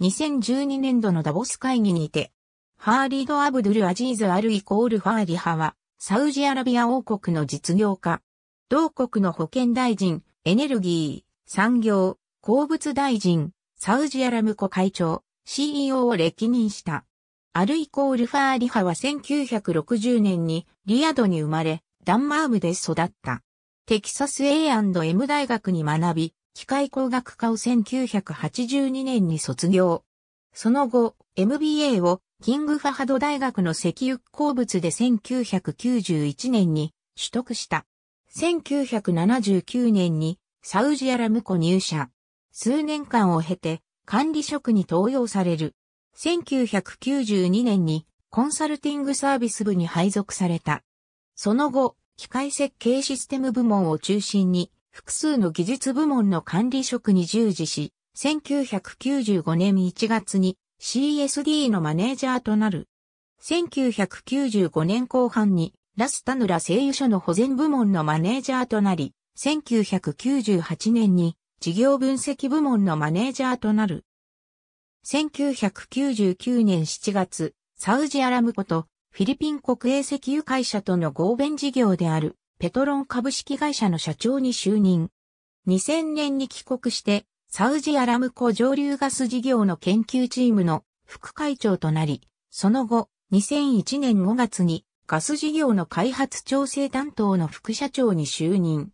2012年度のダボス会議にて、ハーリード・アブドゥル・アジーズ・アル・イコール・ファーリ派は、サウジアラビア王国の実業家、同国の保健大臣、エネルギー、産業、鉱物大臣、サウジアラムコ会長、CEO を歴任した。アルイコール・ファーリハは1960年にリアドに生まれ、ダンマームで育った。テキサス A&M 大学に学び、機械工学科を1982年に卒業。その後、MBA をキングファハド大学の石油鉱物で1991年に取得した。1979年にサウジアラムコ入社。数年間を経て管理職に登用される。1992年にコンサルティングサービス部に配属された。その後、機械設計システム部門を中心に複数の技術部門の管理職に従事し、1995年1月に CSD のマネージャーとなる。1995年後半にラスタヌラ製油所の保全部門のマネージャーとなり、1998年に事業分析部門のマネージャーとなる。1999年7月、サウジアラムコとフィリピン国営石油会社との合弁事業であるペトロン株式会社の社長に就任。2000年に帰国して、サウジアラムコ上流ガス事業の研究チームの副会長となり、その後、2001年5月にガス事業の開発調整担当の副社長に就任。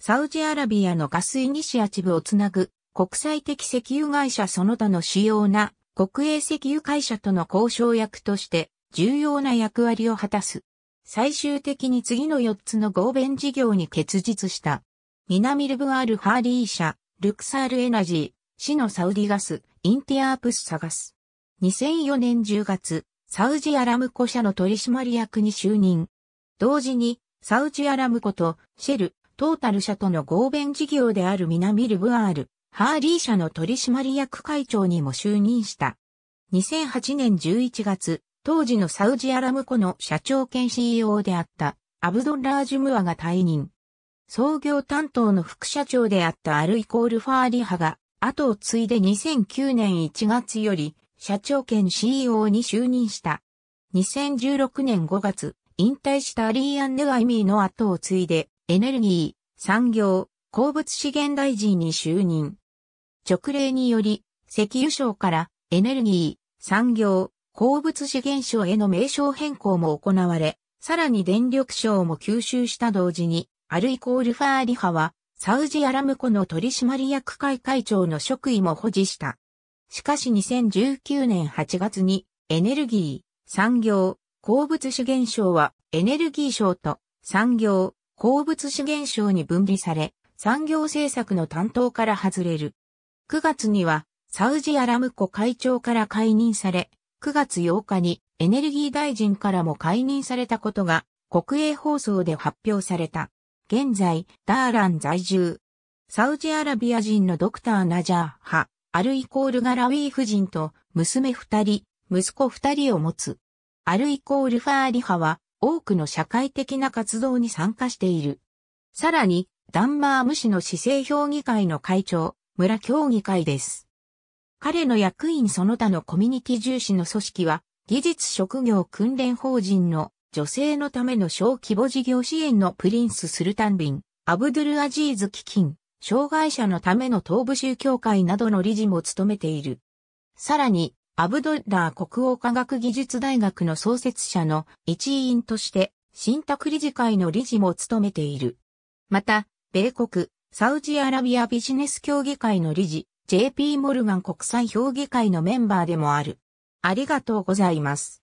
サウジアラビアのガスイニシアチブをつなぐ国際的石油会社その他の主要な国営石油会社との交渉役として重要な役割を果たす。最終的に次の4つの合弁事業に結実した。南ルブアール・ハーリー社、ルクサール・エナジー、市のサウディガス、インティアープス・サガス。2004年10月、サウジアラムコ社の取締役に就任。同時に、サウジアラムコとシェル、トータル社との合弁事業である南ルブアール、ハーリー社の取締役会長にも就任した。2008年11月、当時のサウジアラムコの社長兼 CEO であったアブドッラージュムアが退任。創業担当の副社長であったアルイコールファーリハが後を継いで2009年1月より社長兼 CEO に就任した。2016年5月、引退したアリー・アンヌ・アイミーの後を継いでエネルギー、産業、鉱物資源大臣に就任。直令により石油省からエネルギー、産業、鉱物資源省への名称変更も行われ、さらに電力省も吸収した同時に、アルイコールファーリハは、サウジアラムコの取締役会会長の職位も保持した。しかし2019年8月に、エネルギー、産業、鉱物資源省は、エネルギー省と、産業、鉱物資源省に分離され、産業政策の担当から外れる。9月には、サウジアラムコ会長から解任され、9月8日にエネルギー大臣からも解任されたことが国営放送で発表された。現在、ダーラン在住。サウジアラビア人のドクターナジャーハ、アルイコールガラウィー夫人と娘二人、息子二人を持つ。アルイコールファーリハは多くの社会的な活動に参加している。さらに、ダンマームシの市政評議会の会長、村協議会です。彼の役員その他のコミュニティ重視の組織は、技術職業訓練法人の女性のための小規模事業支援のプリンス・スルタンビン、アブドゥル・アジーズ基金、障害者のための東部州協会などの理事も務めている。さらに、アブドッラー国王科学技術大学の創設者の一員として、新宅理事会の理事も務めている。また、米国、サウジアラビアビジネス協議会の理事、JP モルガン国際評議会のメンバーでもある。ありがとうございます。